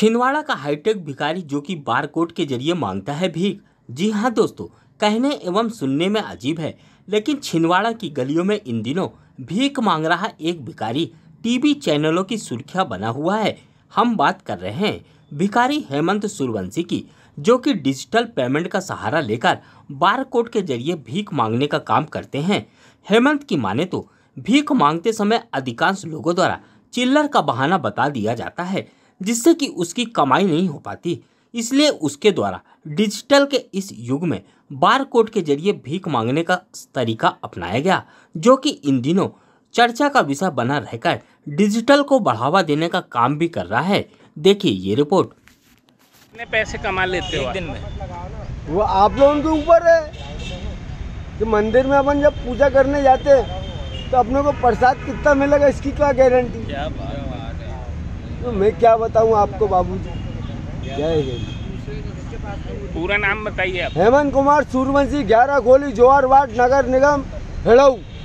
छिंदवाड़ा का हाईटेक भिखारी जो कि बार कोड के जरिए मांगता है भीख जी हाँ दोस्तों कहने एवं सुनने में अजीब है लेकिन छिंदवाड़ा की गलियों में इन दिनों भीख मांग रहा एक भिखारी टीवी चैनलों की सुर्खिया बना हुआ है हम बात कर रहे हैं भिखारी हेमंत सूर्यवंशी की जो कि डिजिटल पेमेंट का सहारा लेकर बार कोड के जरिए भीख मांगने का काम करते हैं हेमंत की माने तो भीख मांगते समय अधिकांश लोगों द्वारा चिल्लर का बहाना बता दिया जाता है जिससे कि उसकी कमाई नहीं हो पाती इसलिए उसके द्वारा डिजिटल के इस युग में बार कोड के जरिए भीख मांगने का तरीका अपनाया गया जो कि इन दिनों चर्चा का विषय बना रहकर डिजिटल को बढ़ावा देने का काम भी कर रहा है देखिए ये रिपोर्ट कितने पैसे कमा लेते हो दिन में वो आप लोगों के ऊपर है कि मंदिर में अपन जब पूजा करने जाते हैं तो अपने को प्रसाद कितना मिलेगा इसकी क्या गारंटी क्या बात तो मैं क्या बताऊँ आपको बाबू जी जय हिंद पूरा नाम बताइए हेमंत कुमार सूर्यवंशी ग्यारह गोली जोहर वार्ड नगर निगम हेड़ऊ